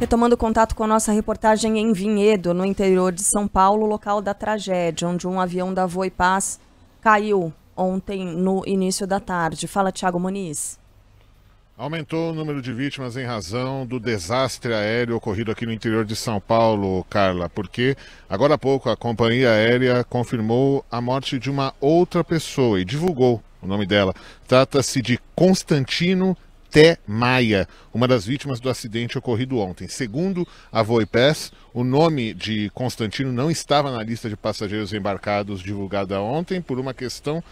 Retomando contato com a nossa reportagem em Vinhedo, no interior de São Paulo, local da tragédia, onde um avião da Voipaz caiu ontem no início da tarde. Fala, Tiago Muniz. Aumentou o número de vítimas em razão do desastre aéreo ocorrido aqui no interior de São Paulo, Carla, porque agora há pouco a companhia aérea confirmou a morte de uma outra pessoa e divulgou o nome dela. Trata-se de Constantino Té Maia, uma das vítimas do acidente ocorrido ontem. Segundo a Voipass, o nome de Constantino não estava na lista de passageiros embarcados divulgada ontem por uma questão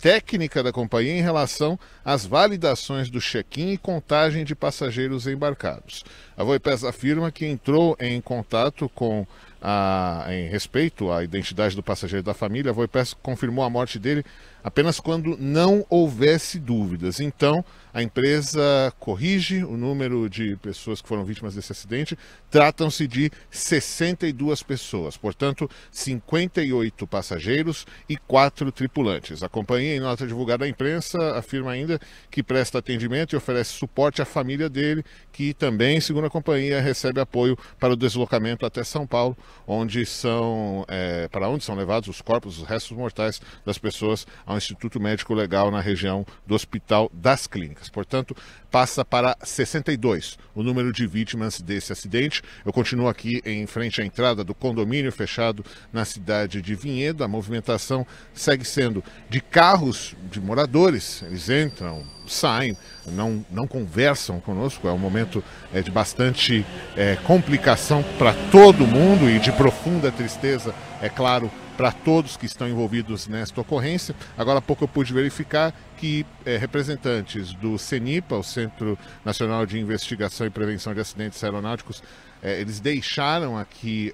técnica da companhia em relação às validações do check-in e contagem de passageiros embarcados. A Voipass afirma que entrou em contato com a, em respeito à identidade do passageiro da família, a Voipers confirmou a morte dele apenas quando não houvesse dúvidas. Então, a empresa corrige o número de pessoas que foram vítimas desse acidente. Tratam-se de 62 pessoas, portanto, 58 passageiros e 4 tripulantes. A companhia, em nota divulgada à imprensa, afirma ainda que presta atendimento e oferece suporte à família dele, que também, segundo a companhia, recebe apoio para o deslocamento até São Paulo onde são é, para onde são levados os corpos, os restos mortais das pessoas ao Instituto Médico Legal na região do Hospital das Clínicas. Portanto, passa para 62 o número de vítimas desse acidente. Eu continuo aqui em frente à entrada do condomínio fechado na cidade de Vinhedo. A movimentação segue sendo de carros de moradores. Eles entram, saem, não, não conversam conosco. É um momento é, de bastante é, complicação para todo mundo e de profunda tristeza, é claro, para todos que estão envolvidos nesta ocorrência. Agora há pouco eu pude verificar que é, representantes do CENIPA, o Centro Nacional de Investigação e Prevenção de Acidentes Aeronáuticos, é, eles deixaram aqui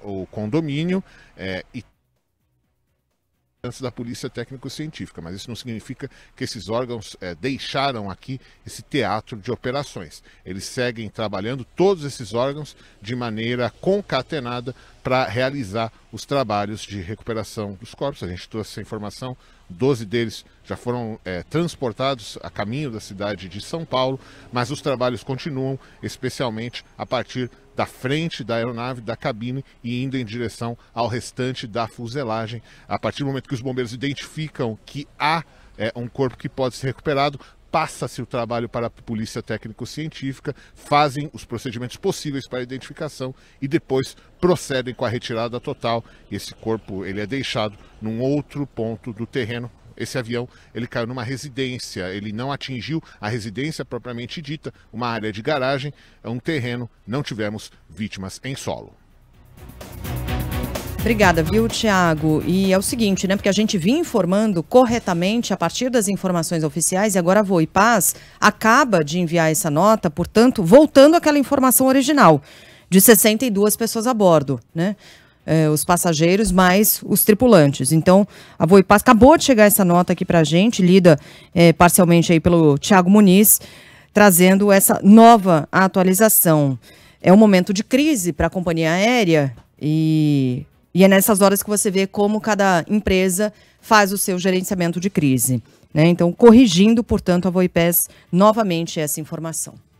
uh, o condomínio é, e da Polícia Técnico-Científica, mas isso não significa que esses órgãos é, deixaram aqui esse teatro de operações. Eles seguem trabalhando, todos esses órgãos, de maneira concatenada para realizar os trabalhos de recuperação dos corpos. A gente trouxe essa informação, 12 deles já foram é, transportados a caminho da cidade de São Paulo, mas os trabalhos continuam, especialmente a partir da frente da aeronave, da cabine e indo em direção ao restante da fuselagem. A partir do momento que os bombeiros identificam que há é, um corpo que pode ser recuperado, passa-se o trabalho para a polícia técnico-científica, fazem os procedimentos possíveis para a identificação e depois procedem com a retirada total. Esse corpo ele é deixado num outro ponto do terreno esse avião ele caiu numa residência, ele não atingiu a residência propriamente dita, uma área de garagem, é um terreno, não tivemos vítimas em solo. Obrigada, viu, Tiago? E é o seguinte, né? Porque a gente vinha informando corretamente a partir das informações oficiais e agora a Voipaz acaba de enviar essa nota, portanto, voltando àquela informação original de 62 pessoas a bordo, né? Eh, os passageiros mais os tripulantes. Então, a Voipaz acabou de chegar essa nota aqui para a gente, lida eh, parcialmente aí pelo Tiago Muniz, trazendo essa nova atualização. É um momento de crise para a companhia aérea e, e é nessas horas que você vê como cada empresa faz o seu gerenciamento de crise. Né? Então, corrigindo, portanto, a Voipaz novamente essa informação.